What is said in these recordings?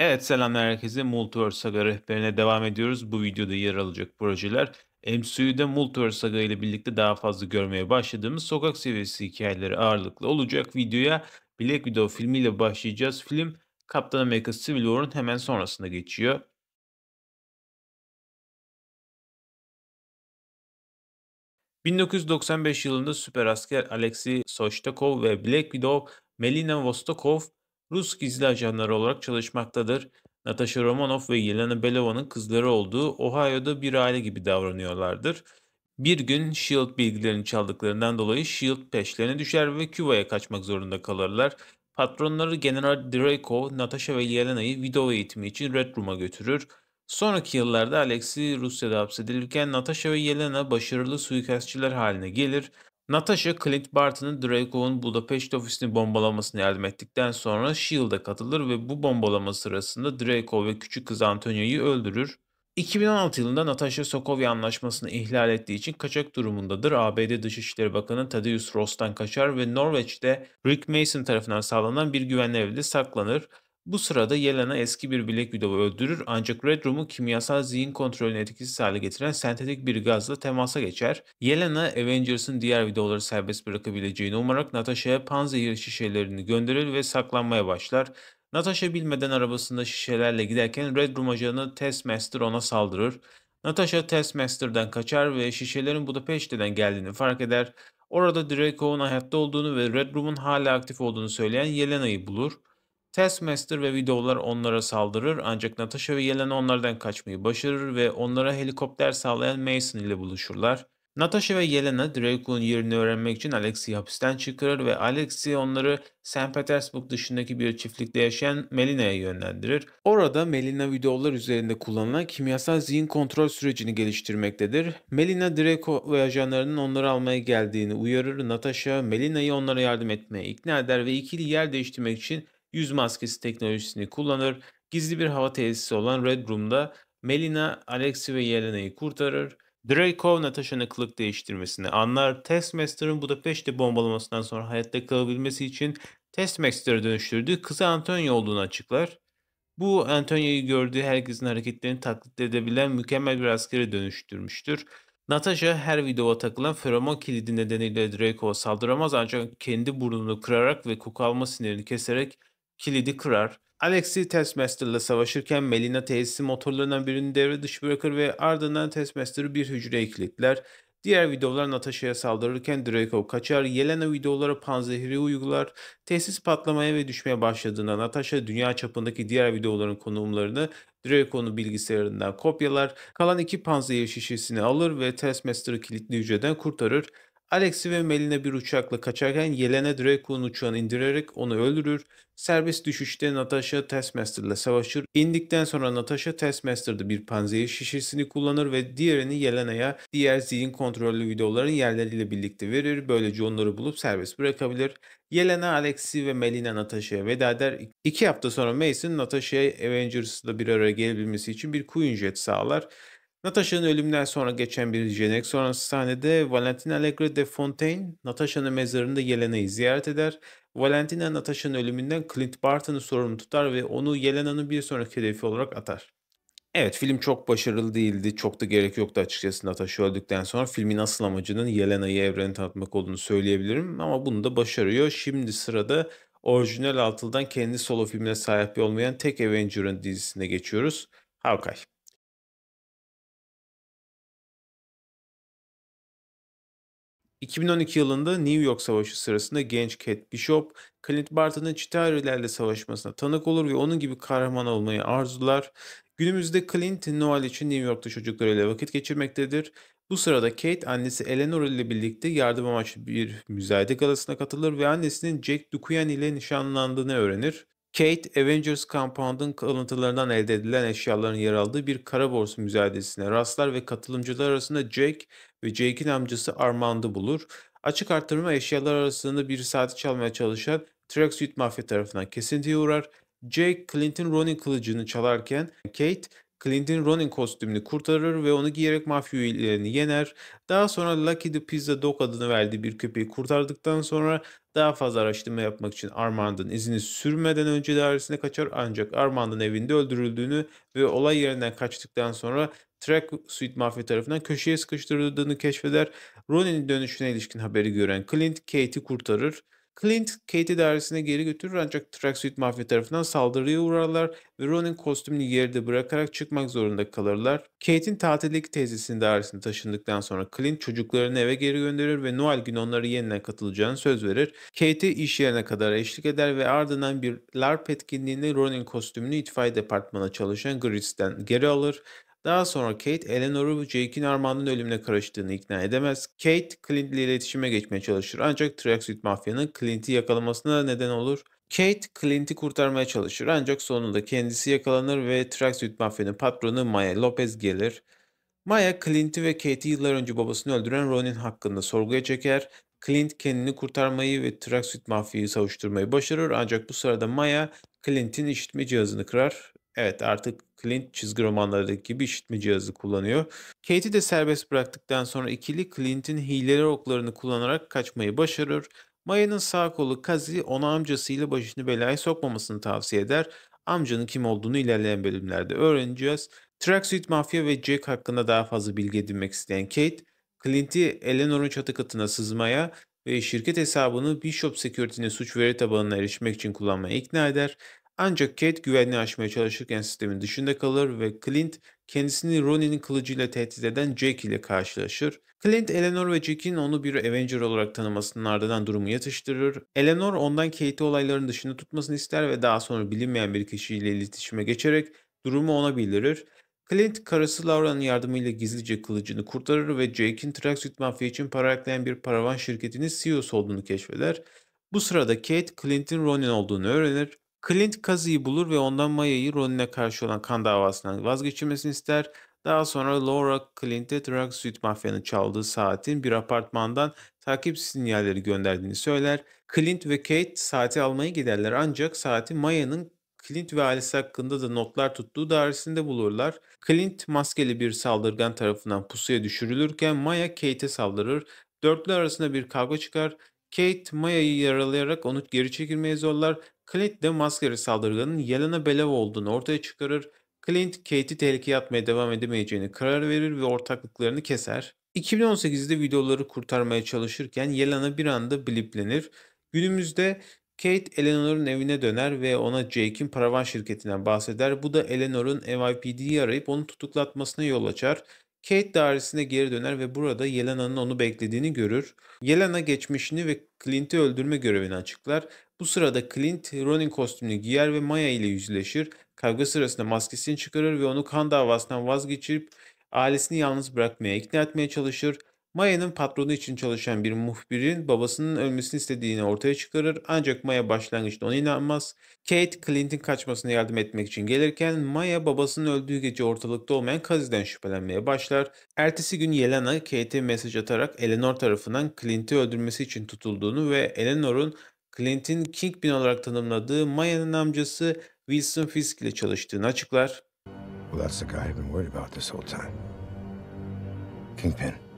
Evet selamlar herkese. Multiverse Saga rehberine devam ediyoruz. Bu videoda yer alacak projeler MCU'da Multiverse Saga ile birlikte daha fazla görmeye başladığımız sokak seviyesi hikayeleri ağırlıklı olacak. Videoya Black Widow filmiyle başlayacağız. Film Kaptan Amerika Civil War'ın hemen sonrasında geçiyor. ...1995 yılında süper asker Alexei Sochtakov ve Black Widow Melina Vostokov Rus gizli ajanları olarak çalışmaktadır. Natasha Romanoff ve Yelena Belova'nın kızları olduğu Ohio'da bir aile gibi davranıyorlardır. Bir gün S.H.I.E.L.D. bilgilerini çaldıklarından dolayı S.H.I.E.L.D. peşlerine düşer ve Küba'ya kaçmak zorunda kalırlar. Patronları General Draco, Natasha ve Yelena'yı video eğitimi için Red Room'a götürür. Sonraki yıllarda Alexei Rusya'da hapsedilirken Natasha ve Yelena başarılı suikastçiler haline gelir. Natasha, Clint Barton'ın Draco'nun Budapest ofisini bombalamasını yardım ettikten sonra S.H.I.E.L.D.'a katılır ve bu bombalama sırasında Draco ve küçük kız Antonia'yı öldürür. 2016 yılında Natasha Sokovya Anlaşması'nı ihlal ettiği için kaçak durumundadır. ABD Dışişleri Bakanı Thaddeus Ross'tan kaçar ve Norveç'te Rick Mason tarafından sağlanan bir güvenli evde saklanır. Bu sırada Yelena eski bir bilek Widow'u öldürür ancak Red Room'u kimyasal zihin kontrolünü etkisiz hale getiren sentetik bir gazla temasa geçer. Yelena Avengers'ın diğer Widow'ları serbest bırakabileceğini umarak Natasha'ya panzehir şişelerini gönderir ve saklanmaya başlar. Natasha bilmeden arabasında şişelerle giderken Red Room ajanı Testmaster ona saldırır. Natasha Testmaster'dan kaçar ve şişelerin Budapeşte'den geldiğini fark eder. Orada Draco'nun hayatta olduğunu ve Red Room'un hala aktif olduğunu söyleyen Yelena'yı bulur. Taskmaster ve videolar onlara saldırır ancak Natasha ve Yelena onlardan kaçmayı başarır ve onlara helikopter sağlayan Mason ile buluşurlar. Natasha ve Yelena Draco'nun yerini öğrenmek için Alexei'yi hapisten çıkarır ve Alex'i onları St. Petersburg dışındaki bir çiftlikte yaşayan Melina'ya yönlendirir. Orada Melina videolar üzerinde kullanılan kimyasal zihin kontrol sürecini geliştirmektedir. Melina Draco ve ajanlarının onları almaya geldiğini uyarır. Natasha Melina'yı onlara yardım etmeye ikna eder ve ikili yer değiştirmek için yüz maskesi teknolojisini kullanır, gizli bir hava tesisi olan Red Room'da Melina, Alexi ve Yelena'yı kurtarır. Draco Natasha'nın kılık değiştirmesini anlar. Testmaster'ın Budapest'te bombalamasından sonra hayatta kalabilmesi için Testmaster'a dönüştürdüğü kızı Antonio olduğunu açıklar. Bu Antonio'yu gördüğü herkesin hareketlerini taklit edebilen mükemmel bir askere dönüştürmüştür. Natasha her videoya takılan feromon kilidi nedeniyle Draco'ya saldıramaz ancak kendi burnunu kırarak ve koku alma sinirini keserek kilidi kırar. Alexi Testmaster'la savaşırken Melina tesisi motorlarından birini devre dışı bırakır ve ardından Testmaster'ı bir hücreye kilitler. Diğer videolar Natasha'ya saldırırken Draco kaçar, Yelena videolara panzehiri uygular. Tesis patlamaya ve düşmeye başladığında Natasha dünya çapındaki diğer videoların konumlarını Draco'nun bilgisayarından kopyalar. Kalan iki panzehir şişesini alır ve Taskmaster'ı kilitli hücreden kurtarır. Alex'i ve Melina bir uçakla kaçarken Yelena Draco'nun uçağını indirerek onu öldürür. Serbest düşüşte Natasha Testmaster ile savaşır. İndikten sonra Natasha Testmaster'da bir panzehir şişesini kullanır ve diğerini Yelena'ya diğer zihin kontrollü videoların yerleriyle birlikte verir. Böylece onları bulup serbest bırakabilir. Yelena, Alexi ve Melina Natasha'ya veda eder. İki hafta sonra Mason Natasha'ya Avengers'da bir araya gelebilmesi için bir Queen Jet sağlar. Natasha'nın ölümünden sonra geçen bir jenek sonrası sahnede Valentina Allegra de Fontaine, Natasha'nın mezarında Yelena'yı ziyaret eder. Valentina, Natasha'nın ölümünden Clint Barton'ı sorumlu tutar ve onu Yelena'nın bir sonraki hedefi olarak atar. Evet film çok başarılı değildi. Çok da gerek yoktu açıkçası Natasha öldükten sonra. Filmin asıl amacının Yelena'yı evrene tanıtmak olduğunu söyleyebilirim. Ama bunu da başarıyor. Şimdi sırada orijinal altıldan kendi solo filmine sahip olmayan tek Avenger'ın dizisine geçiyoruz. Hawkeye. 2012 yılında New York Savaşı sırasında genç Kate Bishop, Clint Barton'ın Chitauri'lerle savaşmasına tanık olur ve onun gibi kahraman olmayı arzular. Günümüzde Clint Noel için New York'ta çocuklarıyla vakit geçirmektedir. Bu sırada Kate annesi Eleanor ile birlikte yardım amaçlı bir müzayede galasına katılır ve annesinin Jack Dukuyan ile nişanlandığını öğrenir. Kate, Avengers Compound'ın kalıntılarından elde edilen eşyaların yer aldığı bir kara borsa müzayedesine rastlar ve katılımcılar arasında Jake ve Jake'in amcası Armand'ı bulur. Açık artırma eşyalar arasında bir saati çalmaya çalışan Tracksuit mafya tarafından kesintiye uğrar. Jake, Clint'in Ronin kılıcını çalarken Kate, Clint'in Ronin kostümünü kurtarır ve onu giyerek mafya üyelerini yener. Daha sonra Lucky the Pizza Dog adını verdiği bir köpeği kurtardıktan sonra daha fazla araştırma yapmak için Armand'ın izini sürmeden önce dairesine kaçar ancak Armand'ın evinde öldürüldüğünü ve olay yerinden kaçtıktan sonra Track Suite mafya tarafından köşeye sıkıştırıldığını keşfeder. Ronin'in dönüşüne ilişkin haberi gören Clint, Kate'i kurtarır. Clint, Kate'i dairesine geri götürür ancak Tracksuit mafya tarafından saldırıya uğrarlar ve Ronin kostümünü yerde bırakarak çıkmak zorunda kalırlar. Kate'in tatildeki teyzesinin dairesine taşındıktan sonra Clint çocuklarını eve geri gönderir ve Noel günü onları yeniden katılacağını söz verir. Kate'i iş yerine kadar eşlik eder ve ardından bir LARP etkinliğinde Ron'un kostümünü itfaiye departmana çalışan Gris'ten geri alır. Daha sonra Kate, Eleanor'u Jake'in Armand'ın ölümüne karıştığını ikna edemez. Kate, Clint ile iletişime geçmeye çalışır ancak Tracksuit mafyanın Clint'i yakalamasına neden olur. Kate, Clint'i kurtarmaya çalışır ancak sonunda kendisi yakalanır ve Tracksuit mafyanın patronu Maya Lopez gelir. Maya, Clint'i ve Kate'i yıllar önce babasını öldüren Ronin hakkında sorguya çeker. Clint kendini kurtarmayı ve Tracksuit mafyayı savuşturmayı başarır ancak bu sırada Maya, Clint'in işitme cihazını kırar. Evet artık Clint çizgi romanlardaki gibi işitme cihazı kullanıyor. Kate'i de serbest bıraktıktan sonra ikili Clint'in hileli oklarını kullanarak kaçmayı başarır. Maya'nın sağ kolu Kazi ona amcasıyla başını belaya sokmamasını tavsiye eder. Amcanın kim olduğunu ilerleyen bölümlerde öğreneceğiz. Tracksuit Mafya ve Jack hakkında daha fazla bilgi edinmek isteyen Kate, Clint'i Eleanor'un çatı katına sızmaya ve şirket hesabını Bishop Security'nin suç veri tabanına erişmek için kullanmaya ikna eder. Ancak Kate güvenliği aşmaya çalışırken sistemin dışında kalır ve Clint kendisini Ronin'in kılıcıyla tehdit eden Jack ile karşılaşır. Clint, Eleanor ve Jack'in onu bir Avenger olarak tanımasının ardından durumu yatıştırır. Eleanor ondan Kate'i olayların dışında tutmasını ister ve daha sonra bilinmeyen bir kişiyle iletişime geçerek durumu ona bildirir. Clint karısı Laura'nın yardımıyla gizlice kılıcını kurtarır ve Jake'in Tracksuit Mafya için para yaklayan bir paravan şirketinin CEO'su olduğunu keşfeder. Bu sırada Kate, Clint'in Ronin olduğunu öğrenir Clint Kazı'yı bulur ve ondan Maya'yı Ronin'e karşı olan kan davasından vazgeçilmesini ister. Daha sonra Laura Clint'e Drug Suit Mafya'nın çaldığı saatin bir apartmandan takip sinyalleri gönderdiğini söyler. Clint ve Kate saati almaya giderler ancak saati Maya'nın Clint ve ailesi hakkında da notlar tuttuğu dairesinde bulurlar. Clint maskeli bir saldırgan tarafından pusuya düşürülürken Maya Kate'e saldırır. Dörtlü arasında bir kavga çıkar. Kate Maya'yı yaralayarak onu geri çekilmeye zorlar Clint de maskeli saldırganın Yelena Belev olduğunu ortaya çıkarır. Clint, Kate'i tehlikeye atmaya devam edemeyeceğini karar verir ve ortaklıklarını keser. 2018'de videoları kurtarmaya çalışırken Yelena bir anda bliplenir. Günümüzde Kate Eleanor'un evine döner ve ona Jake'in paravan şirketinden bahseder. Bu da Eleanor'un MIPD'yi arayıp onu tutuklatmasına yol açar. Kate dairesine geri döner ve burada Yelena'nın onu beklediğini görür. Yelena geçmişini ve Clint'i öldürme görevini açıklar. Bu sırada Clint Ronin kostümünü giyer ve Maya ile yüzleşir. Kavga sırasında maskesini çıkarır ve onu kan davasından vazgeçirip ailesini yalnız bırakmaya ikna etmeye çalışır. Maya'nın patronu için çalışan bir muhbirin babasının ölmesini istediğini ortaya çıkarır ancak Maya başlangıçta ona inanmaz. Kate, Clint'in kaçmasına yardım etmek için gelirken Maya babasının öldüğü gece ortalıkta olmayan Kazi'den şüphelenmeye başlar. Ertesi gün Yelena, Kate'e mesaj atarak Eleanor tarafından Clint'i öldürmesi için tutulduğunu ve Eleanor'un Clint'in Kingpin olarak tanımladığı Maya'nın amcası Wilson Fisk ile çalıştığını açıklar. Well, that's the guy I've been worried about this whole time. Kingpin.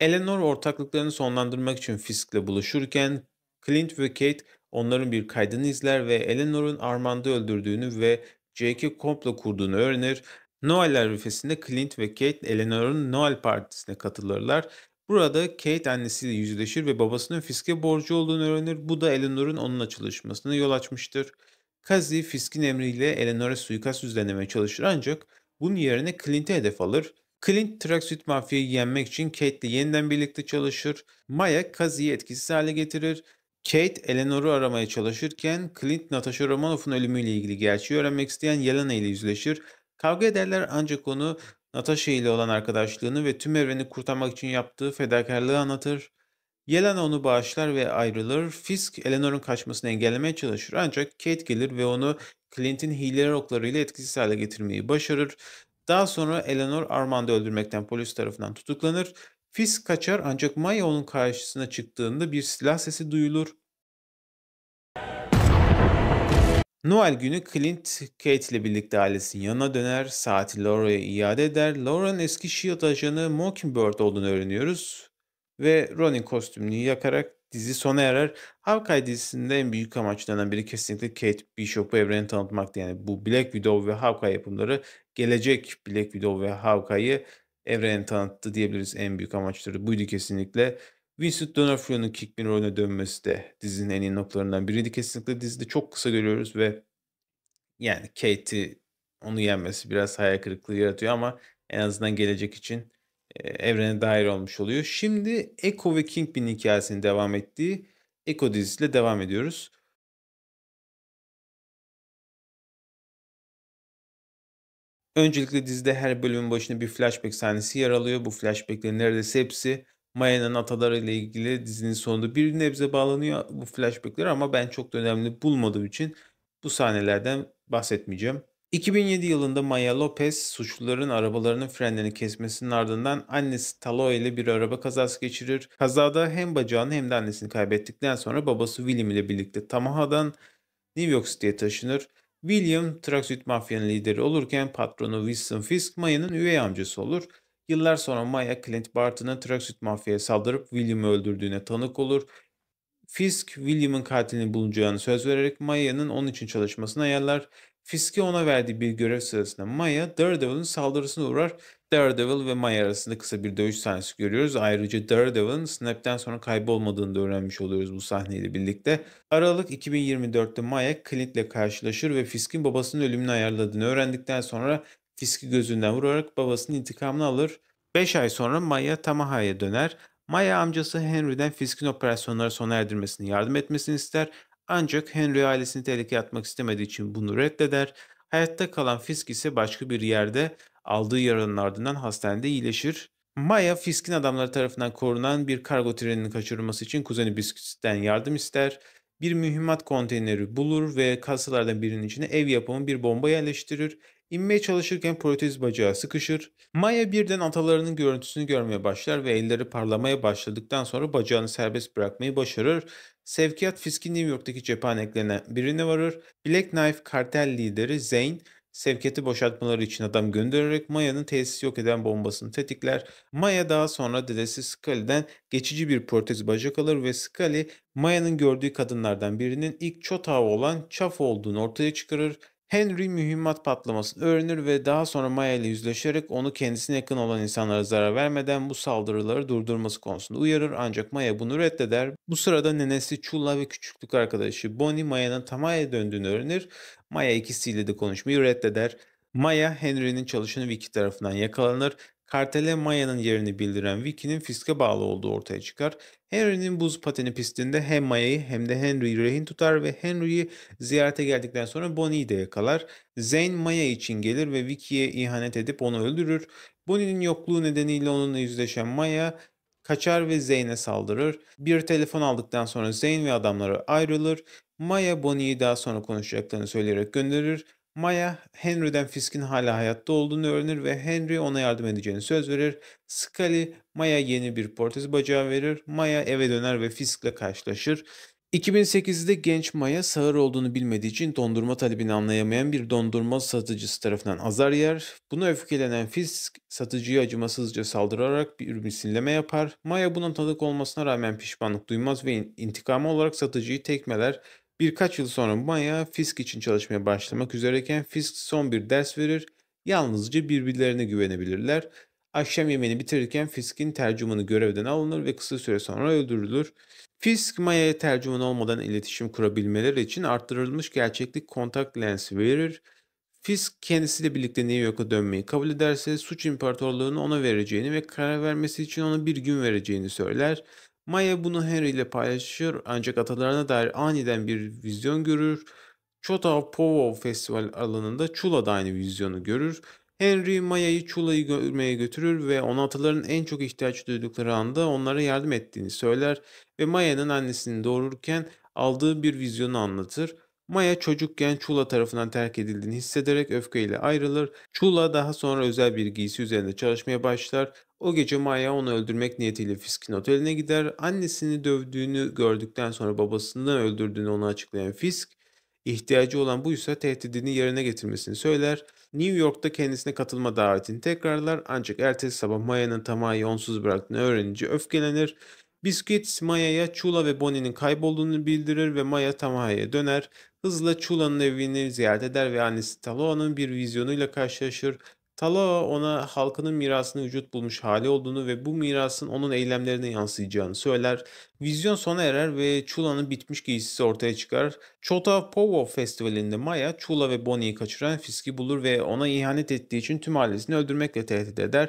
Eleanor ortaklıklarını sonlandırmak için Fisk'le buluşurken Clint ve Kate onların bir kaydını izler ve Eleanor'un Armand'ı öldürdüğünü ve Jake'i komplo kurduğunu öğrenir. Noel arifesinde Clint ve Kate Eleanor'un Noel partisine katılırlar. Burada Kate annesiyle yüzleşir ve babasının Fisk'e borcu olduğunu öğrenir. Bu da Eleanor'un onunla çalışmasına yol açmıştır. Kazi Fisk'in emriyle Eleanor'a suikast düzenlemeye çalışır ancak bunun yerine Clint'i hedef alır. Clint Trax Mafya'yı yenmek için Kate ile yeniden birlikte çalışır. Maya Kazi'yi etkisiz hale getirir. Kate Eleanor'u aramaya çalışırken Clint Natasha Romanoff'un ölümüyle ilgili gerçeği öğrenmek isteyen Yelena ile yüzleşir. Kavga ederler ancak onu Natasha ile olan arkadaşlığını ve tüm evreni kurtarmak için yaptığı fedakarlığı anlatır. Yelena onu bağışlar ve ayrılır. Fisk Eleanor'un kaçmasını engellemeye çalışır ancak Kate gelir ve onu Clint'in hileler oklarıyla etkisiz hale getirmeyi başarır. Daha sonra Eleanor Armand'ı öldürmekten polis tarafından tutuklanır. Fisk kaçar ancak Maya onun karşısına çıktığında bir silah sesi duyulur. Noel günü Clint, Kate ile birlikte ailesinin yanına döner, saati Laura'ya iade eder. Laura'nın eski S.H.I.E.L.D. ajanı Mockingbird olduğunu öğreniyoruz ve Ronin kostümünü yakarak dizi sona erer. Hawkeye dizisinde en büyük amaçlarından biri kesinlikle Kate Bishop'u evreni tanıtmaktı. Yani bu Black Widow ve Hawkeye yapımları gelecek Black Widow ve Hawkeye'yi evrene tanıttı diyebiliriz. En büyük amaçları buydu kesinlikle. Vincent D'Onofrio'nun Kickman rolüne dönmesi de dizinin en iyi noktalarından biriydi. Kesinlikle dizide çok kısa görüyoruz ve yani Kate'i onu yenmesi biraz hayal kırıklığı yaratıyor ama en azından gelecek için e, evrene dair olmuş oluyor. Şimdi Echo ve Kingpin hikayesinin devam ettiği Echo dizisiyle devam ediyoruz. Öncelikle dizide her bölümün başında bir flashback sahnesi yer alıyor. Bu flashbacklerin neredeyse hepsi Maya'nın atalarıyla ilgili dizinin sonunda bir nebze bağlanıyor bu flashbackler ama ben çok da önemli bulmadığım için bu sahnelerden bahsetmeyeceğim. 2007 yılında Maya Lopez suçluların arabalarının frenlerini kesmesinin ardından annesi Talo ile bir araba kazası geçirir. Kazada hem bacağını hem de annesini kaybettikten sonra babası William ile birlikte Tamaha'dan New York City'ye taşınır. William Traxit mafyanın lideri olurken patronu Winston Fisk Maya'nın üvey amcası olur. Yıllar sonra Maya Clint Barton'ın Traxit mafyaya saldırıp William'ı öldürdüğüne tanık olur. Fisk, William'ın katilini bulacağını söz vererek Maya'nın onun için çalışmasını ayarlar. Fisk'e ona verdiği bir görev sırasında Maya, Daredevil'ın saldırısına uğrar Daredevil ve Maya arasında kısa bir dövüş sahnesi görüyoruz. Ayrıca Daredevil'ın Snap'ten sonra kaybolmadığını da öğrenmiş oluyoruz bu sahneyle birlikte. Aralık 2024'te Maya Clint'le karşılaşır ve Fisk'in babasının ölümünü ayarladığını öğrendikten sonra Fisk'i gözünden vurarak babasının intikamını alır. 5 ay sonra Maya Tamaha'ya döner. Maya amcası Henry'den Fisk'in operasyonları sona erdirmesini yardım etmesini ister. Ancak Henry ailesini tehlikeye atmak istemediği için bunu reddeder. Hayatta kalan Fisk ise başka bir yerde Aldığı yaranın ardından hastanede iyileşir. Maya, Fisk'in adamları tarafından korunan bir kargo treninin kaçırılması için kuzeni Biscuit'ten yardım ister. Bir mühimmat konteyneri bulur ve kasalardan birinin içine ev yapımı bir bomba yerleştirir. İnmeye çalışırken protez bacağı sıkışır. Maya birden atalarının görüntüsünü görmeye başlar ve elleri parlamaya başladıktan sonra bacağını serbest bırakmayı başarır. Sevkiyat Fisk'in New York'taki cephaneklerine birine varır. Black Knife kartel lideri Zane sevketi boşaltmaları için adam göndererek Maya'nın tesis yok eden bombasını tetikler. Maya daha sonra dedesi Scully'den geçici bir protez bacak alır ve Scully Maya'nın gördüğü kadınlardan birinin ilk çotağı olan Chaf olduğunu ortaya çıkarır Henry mühimmat patlamasını öğrenir ve daha sonra Maya ile yüzleşerek onu kendisine yakın olan insanlara zarar vermeden bu saldırıları durdurması konusunda uyarır ancak Maya bunu reddeder. Bu sırada nenesi Chula ve küçüklük arkadaşı Bonnie Maya'nın Tamaya'ya döndüğünü öğrenir. Maya ikisiyle de konuşmayı reddeder. Maya Henry'nin çalışanı Vicky tarafından yakalanır Kartele Maya'nın yerini bildiren Vicky'nin fiske bağlı olduğu ortaya çıkar. Henry'nin buz pateni pistinde hem Maya'yı hem de Henry'yi rehin tutar ve Henry'yi ziyarete geldikten sonra Bonnie'yi de yakalar. Zane Maya için gelir ve Vicky'ye ihanet edip onu öldürür. Bonnie'nin yokluğu nedeniyle onunla yüzleşen Maya kaçar ve Zane'e saldırır. Bir telefon aldıktan sonra Zane ve adamları ayrılır. Maya Bonnie'yi daha sonra konuşacaklarını söyleyerek gönderir Maya, Henry'den Fisk'in hala hayatta olduğunu öğrenir ve Henry ona yardım edeceğini söz verir. Scully, Maya yeni bir portez bacağı verir. Maya eve döner ve Fisk'le karşılaşır. 2008'de genç Maya sağır olduğunu bilmediği için dondurma talebini anlayamayan bir dondurma satıcısı tarafından azar yer. Buna öfkelenen Fisk satıcıyı acımasızca saldırarak bir misinleme yapar. Maya buna tanık olmasına rağmen pişmanlık duymaz ve intikamı olarak satıcıyı tekmeler Birkaç yıl sonra Maya Fisk için çalışmaya başlamak üzereyken Fisk son bir ders verir. Yalnızca birbirlerine güvenebilirler. Akşam yemeğini bitirirken Fisk'in tercümanı görevden alınır ve kısa süre sonra öldürülür. Fisk Maya'ya tercüman olmadan iletişim kurabilmeleri için arttırılmış gerçeklik kontak lensi verir. Fisk kendisiyle birlikte New York'a dönmeyi kabul ederse suç imparatorluğunu ona vereceğini ve karar vermesi için ona bir gün vereceğini söyler. Maya bunu Henry ile paylaşır ancak atalarına dair aniden bir vizyon görür. Chota Povo Festival alanında Chula da aynı vizyonu görür. Henry Maya'yı Chula'yı görmeye götürür ve ona ataların en çok ihtiyaç duydukları anda onlara yardım ettiğini söyler ve Maya'nın annesini doğururken aldığı bir vizyonu anlatır. Maya çocukken Chula tarafından terk edildiğini hissederek öfkeyle ayrılır. Chula daha sonra özel bir giysi üzerinde çalışmaya başlar o gece Maya onu öldürmek niyetiyle Fisk'in oteline gider. Annesini dövdüğünü gördükten sonra babasından öldürdüğünü ona açıklayan Fisk, ihtiyacı olan buysa tehdidini yerine getirmesini söyler. New York'ta kendisine katılma davetini tekrarlar ancak ertesi sabah Maya'nın Tamaya'yı onsuz bıraktığını öğrenince öfkelenir. Biscuit Maya'ya Chula ve Bonnie'nin kaybolduğunu bildirir ve Maya Tamaya'ya döner. Hızla Chula'nın evini ziyaret eder ve annesi Taloa'nın bir vizyonuyla karşılaşır. Talao ona halkının mirasını vücut bulmuş hali olduğunu ve bu mirasın onun eylemlerine yansıyacağını söyler. Vizyon sona erer ve Chula'nın bitmiş giysisi ortaya çıkar. Chota Povo Festivali'nde Maya, Chula ve Bonnie'yi kaçıran Fisk'i bulur ve ona ihanet ettiği için tüm ailesini öldürmekle tehdit eder.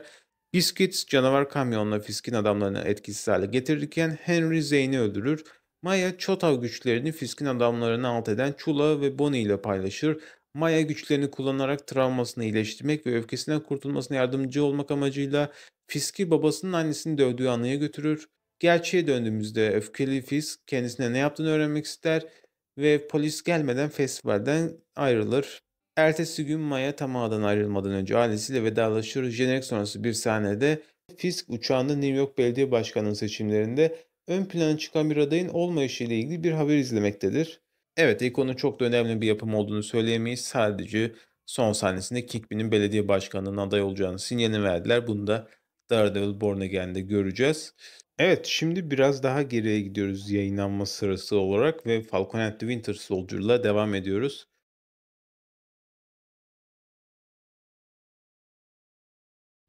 Biscuits canavar kamyonla Fisk'in adamlarını etkisiz hale getirirken Henry Zane'i öldürür. Maya Chota güçlerini Fisk'in adamlarını alt eden Chula ve Bonnie ile paylaşır. Maya güçlerini kullanarak travmasını iyileştirmek ve öfkesinden kurtulmasına yardımcı olmak amacıyla Fisk'i babasının annesini dövdüğü anıya götürür. Gerçeğe döndüğümüzde öfkeli Fisk kendisine ne yaptığını öğrenmek ister ve polis gelmeden festivalden ayrılır. Ertesi gün Maya tamamen ayrılmadan önce ailesiyle vedalaşır. Jenerik sonrası bir sahnede Fisk uçağında New York Belediye Başkanlığı seçimlerinde ön plana çıkan bir adayın olmayışıyla ilgili bir haber izlemektedir. Evet, Eko'nun çok da önemli bir yapım olduğunu söyleyemeyiz. Sadece son sahnesinde Kingpin'in belediye başkanlığının aday olacağını sinyalini verdiler. Bunu da Daredevil Born Again'de göreceğiz. Evet şimdi biraz daha geriye gidiyoruz yayınlanma sırası olarak ve Falcon and the Winter Soldier'la devam ediyoruz.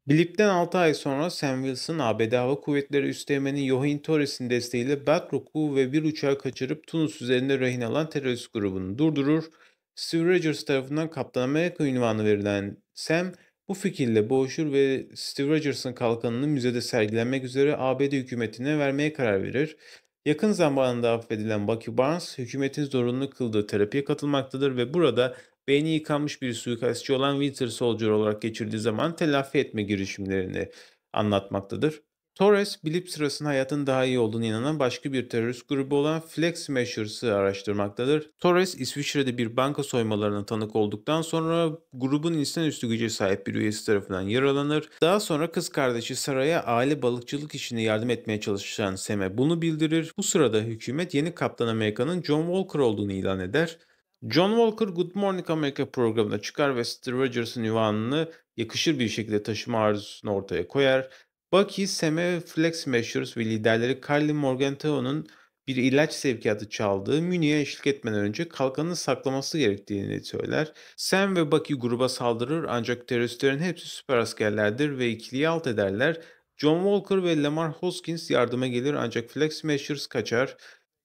Blip'ten 6 ay sonra Sam Wilson, ABD Hava Kuvvetleri Üsteğmeni Johin Torres'in desteğiyle Batrock'u ve bir uçağı kaçırıp Tunus üzerinde rehin alan terörist grubunu durdurur. Steve Rogers tarafından Kaptan Amerika ünvanı verilen Sam bu fikirle boğuşur ve Steve Rogers'ın kalkanını müzede sergilenmek üzere ABD hükümetine vermeye karar verir. Yakın zamanında affedilen Bucky Barnes, hükümetin zorunlu kıldığı terapiye katılmaktadır ve burada beyni yıkanmış bir suikastçı olan Winter Soldier olarak geçirdiği zaman telafi etme girişimlerini anlatmaktadır. Torres, bilip sırasının hayatın daha iyi olduğunu inanan başka bir terörist grubu olan Flex Smashers'ı araştırmaktadır. Torres, İsviçre'de bir banka soymalarına tanık olduktan sonra grubun insanüstü güce sahip bir üyesi tarafından yaralanır. Daha sonra kız kardeşi Sara'ya aile balıkçılık işine yardım etmeye çalışan Sem'e bunu bildirir. Bu sırada hükümet yeni Kaptan Amerika'nın John Walker olduğunu ilan eder. John Walker Good Morning America programına çıkar ve Steve Rogers'ın ünvanını yakışır bir şekilde taşıma arzusunu ortaya koyar. Bucky, Sam'e Flex Smashers ve liderleri Carly Morganteo'nun bir ilaç sevkiyatı çaldığı Münih'e eşlik etmeden önce kalkanını saklaması gerektiğini söyler. Sam ve Bucky gruba saldırır ancak teröristlerin hepsi süper askerlerdir ve ikiliyi alt ederler. John Walker ve Lamar Hoskins yardıma gelir ancak Flex Smashers kaçar.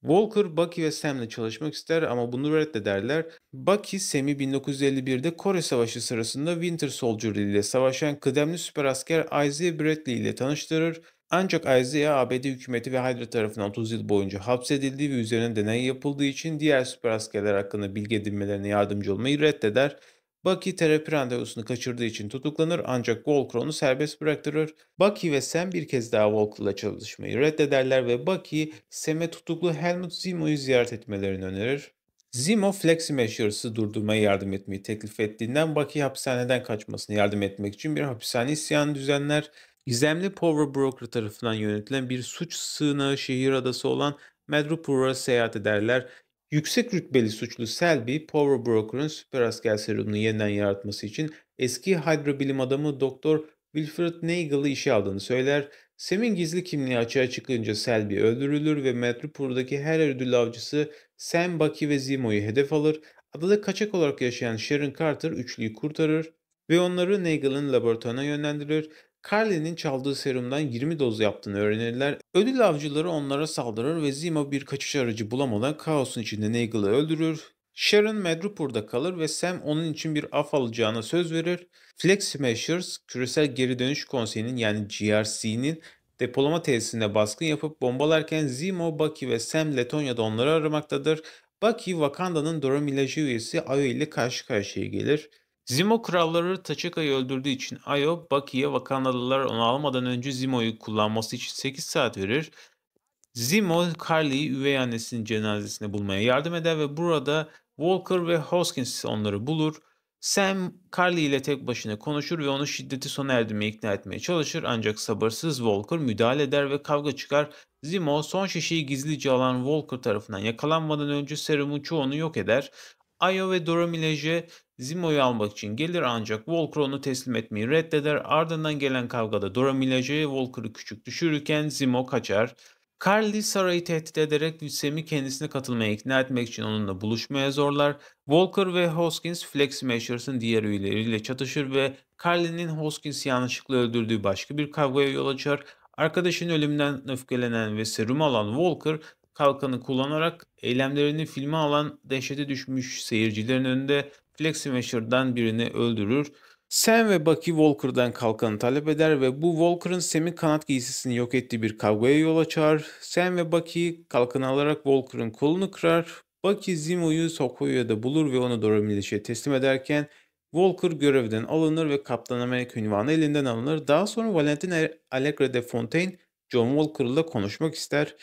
Walker, Bucky ve Sam'le çalışmak ister ama bunu reddederler. Bucky, Sam'i 1951'de Kore Savaşı sırasında Winter Soldier ile savaşan kıdemli süper asker Isaiah Bradley ile tanıştırır. Ancak Isaiah, ABD hükümeti ve Hydra tarafından 30 yıl boyunca hapsedildiği ve üzerine deney yapıldığı için diğer süper askerler hakkında bilgi edinmelerine yardımcı olmayı reddeder. Bucky terapi randevusunu kaçırdığı için tutuklanır ancak Volkron'u serbest bıraktırır. Bucky ve Sam bir kez daha Volkron'la çalışmayı reddederler ve Bucky, Sam'e tutuklu Helmut Zimo'yu ziyaret etmelerini önerir. Zimo Fleximessures'ı durdurmaya yardım etmeyi teklif ettiğinden Bucky hapishaneden kaçmasını yardım etmek için bir hapishane isyanı düzenler. Gizemli Power Broker tarafından yönetilen bir suç sığınağı şehir adası olan Madrupur'a seyahat ederler. Yüksek rütbeli suçlu Selby, Power Broker'ın süper asker serumunu yeniden yaratması için eski hydro adamı Doktor Wilfred Nagel'ı işe aldığını söyler. Sam'in gizli kimliği açığa çıkınca Selby öldürülür ve Madripoor'daki her ödül avcısı Sam, Bucky ve Zimo'yu hedef alır. Adada kaçak olarak yaşayan Sharon Carter üçlüyü kurtarır ve onları Nagel'ın laboratuvarına yönlendirir. Carly'nin çaldığı serumdan 20 doz yaptığını öğrenirler. Ödül avcıları onlara saldırır ve Zima bir kaçış aracı bulamadan kaosun içinde Nagel'ı öldürür. Sharon Madrupur'da kalır ve Sam onun için bir af alacağına söz verir. Flex Smashers, Küresel Geri Dönüş Konseyi'nin yani GRC'nin depolama tesisinde baskın yapıp bombalarken Zemo, Bucky ve Sam Letonya'da onları aramaktadır. Bucky, Wakanda'nın Dora Milaje üyesi Ayo ile karşı karşıya gelir. Zimo kralları Tachika'yı öldürdüğü için Ayo, Baki'ye Vakandalılar onu almadan önce Zimo'yu kullanması için 8 saat verir. Zimo, Carly'yi üvey annesinin cenazesinde bulmaya yardım eder ve burada Walker ve Hoskins onları bulur. Sam, Carly ile tek başına konuşur ve onu şiddeti sona erdirmeye ikna etmeye çalışır ancak sabırsız Walker müdahale eder ve kavga çıkar. Zimo son şişeyi gizlice alan Walker tarafından yakalanmadan önce serumun çoğunu yok eder. Ayo ve Doromilej'e Zimo'yu almak için gelir ancak Walker onu teslim etmeyi reddeder. Ardından gelen kavgada Doromilej'e Walker'ı küçük düşürürken Zimo kaçar. Carly Sara'yı tehdit ederek Sam'i kendisine katılmaya ikna etmek için onunla buluşmaya zorlar. Walker ve Hoskins Flex Smashers'ın diğer üyeleriyle çatışır ve Carly'nin Hoskins'i yanlışlıkla öldürdüğü başka bir kavgaya yol açar. Arkadaşın ölümden öfkelenen ve serum alan Walker kalkanı kullanarak eylemlerini filme alan dehşete düşmüş seyircilerin önünde Flex birini öldürür. Sam ve Bucky Walker'dan kalkanı talep eder ve bu Walker'ın Sam'in kanat giysisini yok ettiği bir kavgaya yol açar. Sam ve Bucky kalkanı alarak Walker'ın kolunu kırar. Bucky Zimo'yu Sokoya'da bulur ve onu doğru milişe teslim ederken Walker görevden alınır ve Kaptan Amerika ünvanı elinden alınır. Daha sonra Valentin Allegra de Fontaine John Walker'la konuşmak ister.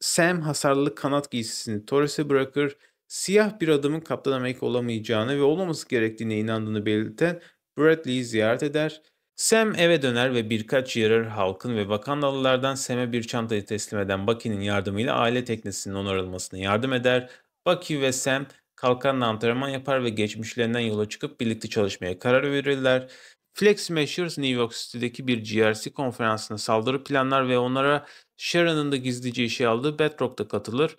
Sam hasarlı kanat giysisini Torres'e bırakır, siyah bir adamın Kaptan Amerika olamayacağını ve olmaması gerektiğine inandığını belirten Bradley'i ziyaret eder. Sam eve döner ve birkaç yarar halkın ve Vakandalılardan Sam'e bir çantayı teslim eden Bucky'nin yardımıyla aile teknesinin onarılmasına yardım eder. Bucky ve Sam kalkanla antrenman yapar ve geçmişlerinden yola çıkıp birlikte çalışmaya karar verirler. Flex Smashers New York City'deki bir GRC konferansına saldırı planlar ve onlara Sharon'ın da gizlice işe aldığı Batrock'ta katılır.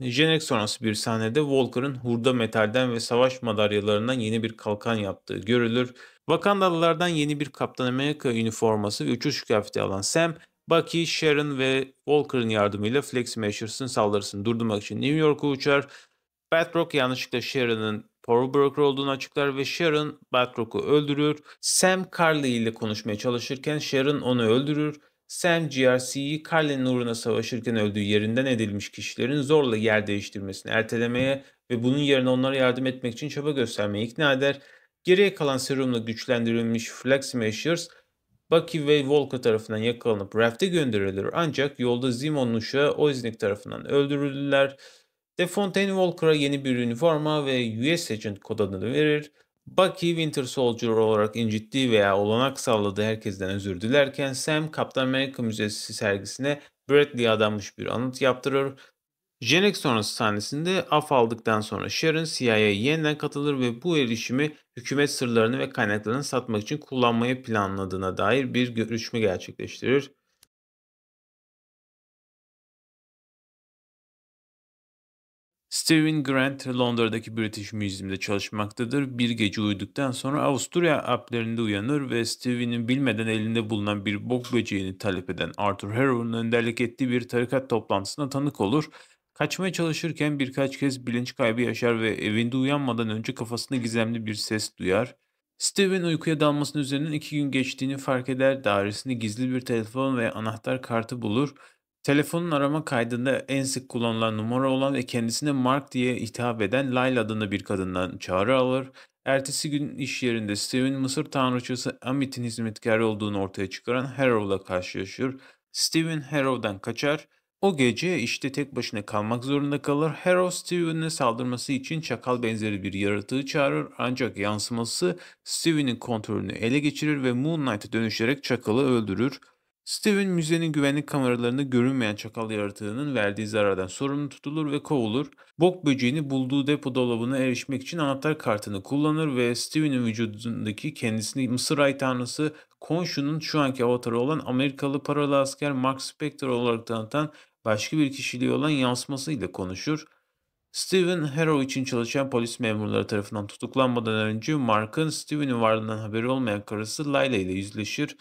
Jenex sonrası bir sahnede Walker'ın hurda metalden ve savaş madalyalarından yeni bir kalkan yaptığı görülür. Wakandalılardan yeni bir Kaptan Amerika üniforması ve uçuş kıyafeti alan Sam, Bucky, Sharon ve Walker'ın yardımıyla Flex Smashers'ın saldırısını durdurmak için New York'a uçar. Batrock yanlışlıkla Sharon'ın Power Broker olduğunu açıklar ve Sharon Batrock'u öldürür. Sam Carly ile konuşmaya çalışırken Sharon onu öldürür. Sam GRC'yi Carlin'in uğruna savaşırken öldüğü yerinden edilmiş kişilerin zorla yer değiştirmesini ertelemeye ve bunun yerine onlara yardım etmek için çaba göstermeye ikna eder. Geriye kalan serumla güçlendirilmiş Flex Smashers, Bucky ve Volka tarafından yakalanıp Raft'e gönderilir ancak yolda Zimon'un uşağı Oiznik tarafından öldürülürler. The Fontaine Walker'a yeni bir üniforma ve US Agent kod adını verir. Bucky Winter Soldier olarak incittiği veya olanak sağladığı herkesten özür dilerken Sam Captain America Müzesi sergisine Bradley adanmış bir anıt yaptırır. Jenik sonrası sahnesinde af aldıktan sonra Sharon CIA'ya yeniden katılır ve bu erişimi hükümet sırlarını ve kaynaklarını satmak için kullanmayı planladığına dair bir görüşme gerçekleştirir. Steven Grant Londra'daki British Museum'de çalışmaktadır. Bir gece uyuduktan sonra Avusturya Alplerinde uyanır ve Steven'in bilmeden elinde bulunan bir bok böceğini talep eden Arthur Harrow'un önderlik ettiği bir tarikat toplantısına tanık olur. Kaçmaya çalışırken birkaç kez bilinç kaybı yaşar ve evinde uyanmadan önce kafasında gizemli bir ses duyar. Steven uykuya dalmasının üzerinden iki gün geçtiğini fark eder, dairesinde gizli bir telefon ve anahtar kartı bulur Telefonun arama kaydında en sık kullanılan numara olan ve kendisine Mark diye hitap eden Lyle adında bir kadından çağrı alır. Ertesi gün iş yerinde Steve'in Mısır tanrıçası Amit'in hizmetkarı olduğunu ortaya çıkaran Harrow'la karşılaşır. Steven Harrow'dan kaçar. O gece işte tek başına kalmak zorunda kalır. Harrow Steven'e saldırması için çakal benzeri bir yaratığı çağırır ancak yansıması Steven'in kontrolünü ele geçirir ve Moon Knight'a dönüşerek çakalı öldürür. Steven müzenin güvenlik kameralarında görünmeyen çakal yaratığının verdiği zarardan sorumlu tutulur ve kovulur. Bok böceğini bulduğu depo dolabına erişmek için anahtar kartını kullanır ve Steven'in vücudundaki kendisini Mısır ay tanrısı Konshu'nun şu anki avatarı olan Amerikalı paralı asker Mark Spector olarak tanıtan başka bir kişiliği olan yansımasıyla konuşur. Steven, hero için çalışan polis memurları tarafından tutuklanmadan önce Mark'ın Steven'in varlığından haberi olmayan karısı Layla ile yüzleşir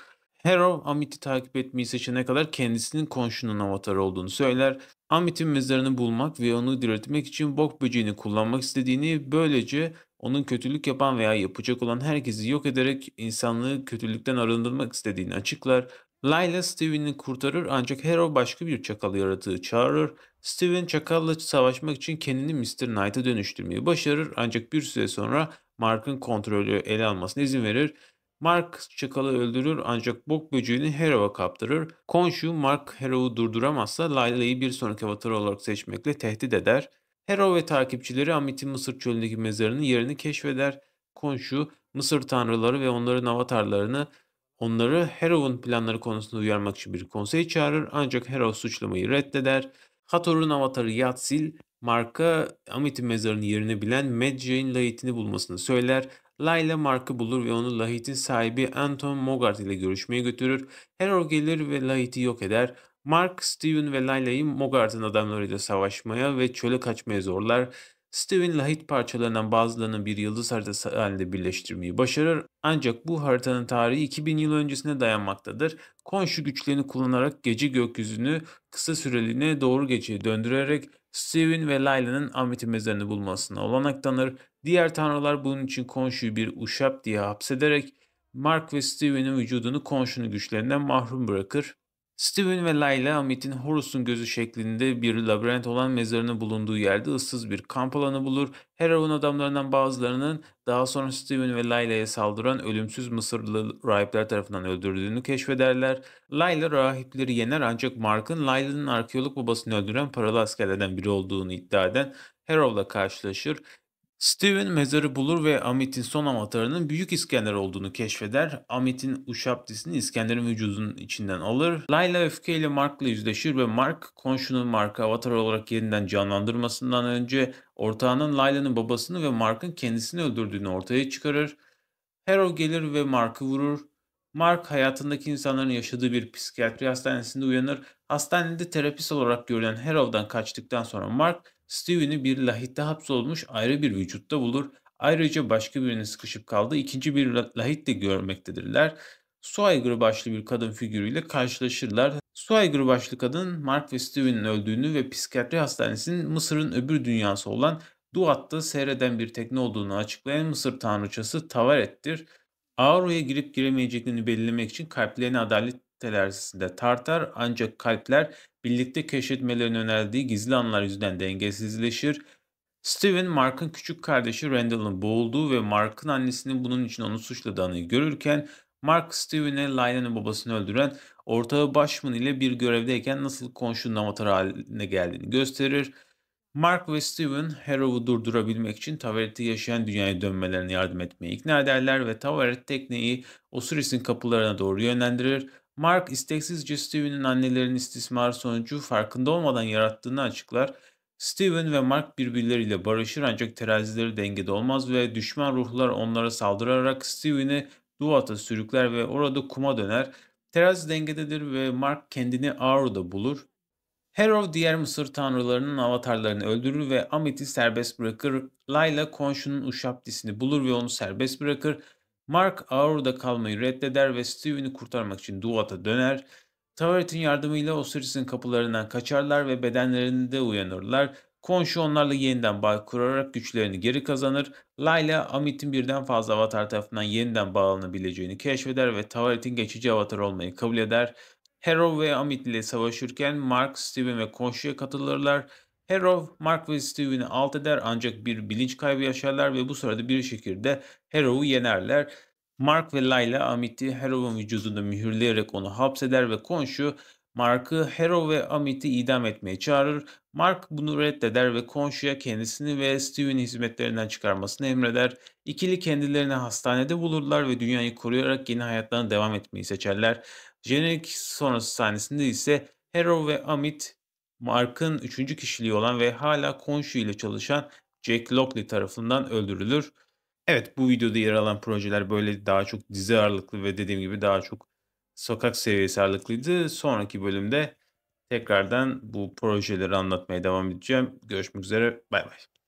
Hero Amit'i takip etmeyi seçene kadar kendisinin konşunun avatarı olduğunu söyler. Amit'in mezarını bulmak ve onu diriltmek için bok böceğini kullanmak istediğini böylece onun kötülük yapan veya yapacak olan herkesi yok ederek insanlığı kötülükten arındırmak istediğini açıklar. Layla Steven'i kurtarır ancak Hero başka bir çakal yaratığı çağırır. Steven çakalla savaşmak için kendini Mr. Knight'a dönüştürmeyi başarır ancak bir süre sonra Mark'ın kontrolü ele almasına izin verir. Mark çakalı öldürür ancak bok böceğini Harrow'a kaptırır. Konşu Mark Harrow'u durduramazsa Layla'yı bir sonraki avatar olarak seçmekle tehdit eder. Harrow ve takipçileri Amit'in Mısır çölündeki mezarının yerini keşfeder. Konşu Mısır tanrıları ve onların avatarlarını onları Harrow'un planları konusunda uyarmak için bir konsey çağırır ancak Harrow suçlamayı reddeder. Hathor'un avatarı Yatsil, Mark'a Amit'in mezarının yerini bilen Mad Jane bulmasını söyler Lyle Mark'ı bulur ve onu Lahit'in sahibi Anton Mogart ile görüşmeye götürür. Heror gelir ve Lahit'i yok eder. Mark, Steven ve Lyle’yi Mogart'ın adamlarıyla savaşmaya ve çöle kaçmaya zorlar. Steven lahit parçalarından bazılarını bir yıldız haritası halinde birleştirmeyi başarır ancak bu haritanın tarihi 2000 yıl öncesine dayanmaktadır. Konşu güçlerini kullanarak gece gökyüzünü kısa süreliğine doğru geceye döndürerek Steven ve Lyle’nin Amit’in mezarını bulmasına olanak tanır. Diğer tanrılar bunun için Konşu'yu bir uşap diye hapsederek Mark ve Steven'in vücudunu Konşu'nun güçlerinden mahrum bırakır. Steven ve Layla Amit'in Horus'un gözü şeklinde bir labirent olan mezarının bulunduğu yerde ıssız bir kamp alanı bulur. Herov'un adamlarından bazılarının daha sonra Steven ve Layla'ya saldıran ölümsüz Mısırlı rahipler tarafından öldürüldüğünü keşfederler. Layla rahipleri yener ancak Mark'ın Layla'nın arkeolog babasını öldüren paralı askerlerden biri olduğunu iddia eden Herov'la karşılaşır Steven mezarı bulur ve Amit'in son avatarının Büyük İskender olduğunu keşfeder. Amit'in Uşaptis'ini İskender'in vücudunun içinden alır. Layla öfkeyle Mark'la yüzleşir ve Mark, konşunun Mark'ı avatar olarak yeniden canlandırmasından önce ortağının Layla'nın babasını ve Mark'ın kendisini öldürdüğünü ortaya çıkarır. Hero gelir ve Mark'ı vurur. Mark hayatındaki insanların yaşadığı bir psikiyatri hastanesinde uyanır. Hastanede terapist olarak görülen Harrow'dan kaçtıktan sonra Mark Steven'i bir lahitte hapsolmuş ayrı bir vücutta bulur. Ayrıca başka birine sıkışıp kaldığı ikinci bir lahitte görmektedirler. Su aygırı başlı bir kadın figürüyle karşılaşırlar. Su aygırı başlı kadın Mark ve Steven'in öldüğünü ve psikiyatri hastanesinin Mısır'ın öbür dünyası olan Duat'ta seyreden bir tekne olduğunu açıklayan Mısır tanrıçası Tavaret'tir. Auro'ya girip giremeyeceklerini belirlemek için kalplerini adalet telarsisinde tartar ancak kalpler birlikte keşfetmelerini önerdiği gizli anlar yüzünden dengesizleşir. Steven, Mark'ın küçük kardeşi Randall'ın boğulduğu ve Mark'ın annesinin bunun için onu suçladığını görürken Mark Steven'e Lyna'nın babasını öldüren ortağı Başman ile bir görevdeyken nasıl komşunun amatör haline geldiğini gösterir. Mark ve Steven Harrow'u durdurabilmek için Taveret'te yaşayan dünyaya dönmelerine yardım etmeye ikna ederler ve Taveret tekneyi Osiris'in kapılarına doğru yönlendirir. Mark isteksizce Steven'in annelerin istismar sonucu farkında olmadan yarattığını açıklar. Steven ve Mark birbirleriyle barışır ancak terazileri dengede olmaz ve düşman ruhlar onlara saldırarak Steven'i Duat'a sürükler ve orada kuma döner. Terazi dengededir ve Mark kendini Aru'da bulur. Harrow diğer Mısır tanrılarının avatarlarını öldürür ve Amit'i serbest bırakır. Layla konşunun Uşaptis'ini bulur ve onu serbest bırakır. Mark Aurora'da kalmayı reddeder ve Steven'i kurtarmak için Duat'a döner. Tavaret'in yardımıyla Osiris'in kapılarından kaçarlar ve bedenlerinde uyanırlar. Konşu onlarla yeniden bağ kurarak güçlerini geri kazanır. Layla, Amit'in birden fazla avatar tarafından yeniden bağlanabileceğini keşfeder ve Tavaret'in geçici avatar olmayı kabul eder. Hero ve Amit ile savaşırken Mark, Steven ve Konşu'ya katılırlar. Harrow, Mark ve Steven'i alt eder ancak bir bilinç kaybı yaşarlar ve bu sırada bir şekilde Harrow'u yenerler. Mark ve Layla Amit'i Harrow'un vücudunda mühürleyerek onu hapseder ve konşu Mark'ı Harrow ve Amit'i idam etmeye çağırır. Mark bunu reddeder ve konşuya kendisini ve Steven hizmetlerinden çıkarmasını emreder. İkili kendilerini hastanede bulurlar ve dünyayı koruyarak yeni hayatlarına devam etmeyi seçerler. Jenerik sonrası sahnesinde ise Harrow ve Amit Mark'ın üçüncü kişiliği olan ve hala Konshu ile çalışan Jack Lockley tarafından öldürülür. Evet bu videoda yer alan projeler böyle daha çok dizi ağırlıklı ve dediğim gibi daha çok sokak seviyesi ağırlıklıydı. Sonraki bölümde tekrardan bu projeleri anlatmaya devam edeceğim. Görüşmek üzere bay bay.